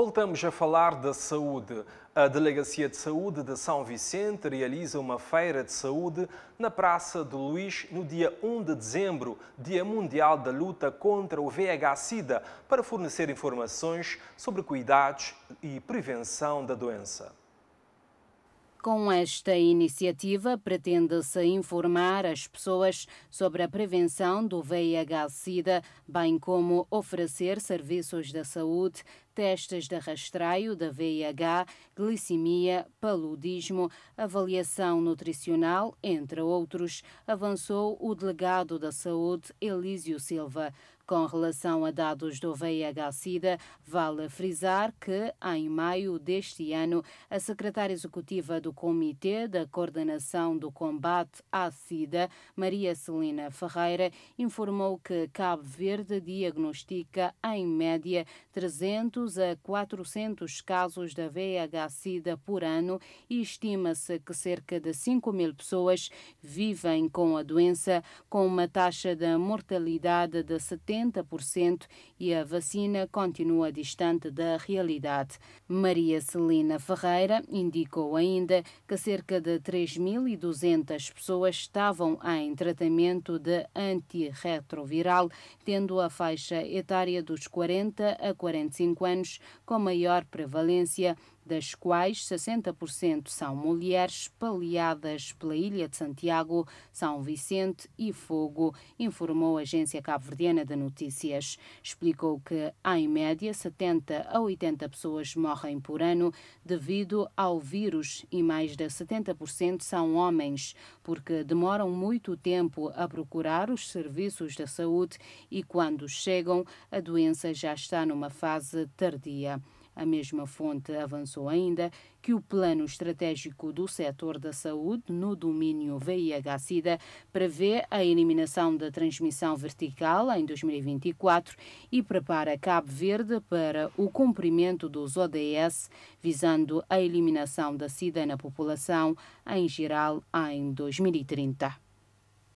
Voltamos a falar da saúde. A Delegacia de Saúde de São Vicente realiza uma feira de saúde na Praça de Luís no dia 1 de dezembro, Dia Mundial da Luta contra o vh sida para fornecer informações sobre cuidados e prevenção da doença. Com esta iniciativa, pretende-se informar as pessoas sobre a prevenção do VIH-Sida, bem como oferecer serviços de saúde, testes de rastreio da VIH, glicemia, paludismo, avaliação nutricional, entre outros, avançou o delegado da saúde, Elísio Silva. Com relação a dados do VIH-Sida, vale frisar que, em maio deste ano, a secretária executiva do Comitê da Coordenação do Combate à Sida, Maria Celina Ferreira, informou que Cabo Verde diagnostica, em média, 300 a 400 casos da VIH-Sida por ano e estima-se que cerca de 5 mil pessoas vivem com a doença, com uma taxa de mortalidade de 70 60% e a vacina continua distante da realidade. Maria Celina Ferreira indicou ainda que cerca de 3.200 pessoas estavam em tratamento de antirretroviral, tendo a faixa etária dos 40 a 45 anos com maior prevalência das quais 60% são mulheres paliadas pela Ilha de Santiago, São Vicente e Fogo, informou a Agência Cabo-Verdiana de Notícias. Explicou que, em média, 70 a 80 pessoas morrem por ano devido ao vírus e mais de 70% são homens, porque demoram muito tempo a procurar os serviços da saúde e, quando chegam, a doença já está numa fase tardia. A mesma fonte avançou ainda que o plano estratégico do setor da saúde no domínio VIH-Sida prevê a eliminação da transmissão vertical em 2024 e prepara Cabo Verde para o cumprimento dos ODS, visando a eliminação da Sida na população em geral em 2030.